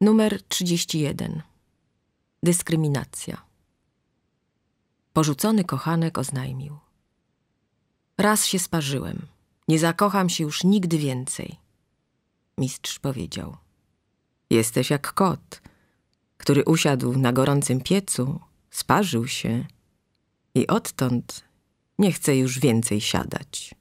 Numer 31. Dyskryminacja. Porzucony kochanek oznajmił. Raz się sparzyłem. Nie zakocham się już nigdy więcej. Mistrz powiedział. Jesteś jak kot, który usiadł na gorącym piecu, sparzył się i odtąd nie chce już więcej siadać.